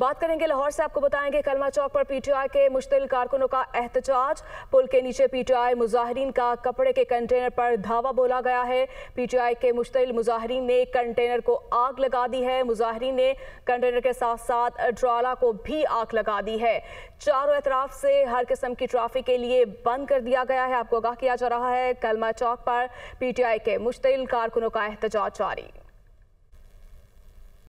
बात करेंगे लाहौर से आपको बताएंगे कलमा चौक पर पीटीआई के मुश्तिल कारकुनों का एहतजाज पुल के नीचे पीटीआई मुजाहरीन का कपड़े के कंटेनर पर धावा बोला गया है पीटीआई के मुश्तिल मुजाहरीन ने कंटेनर को आग लगा दी है मुजाहरीन ने कंटेनर के साथ साथ ट्राला को भी आग लगा दी है चारों एतराफ से हर किस्म की ट्रैफिक के लिए बंद कर दिया गया है आपको आगाह किया जा रहा है कलमा चौक पर पीटीआई के मुश्तिल कारकुनों का एहतजाज जारी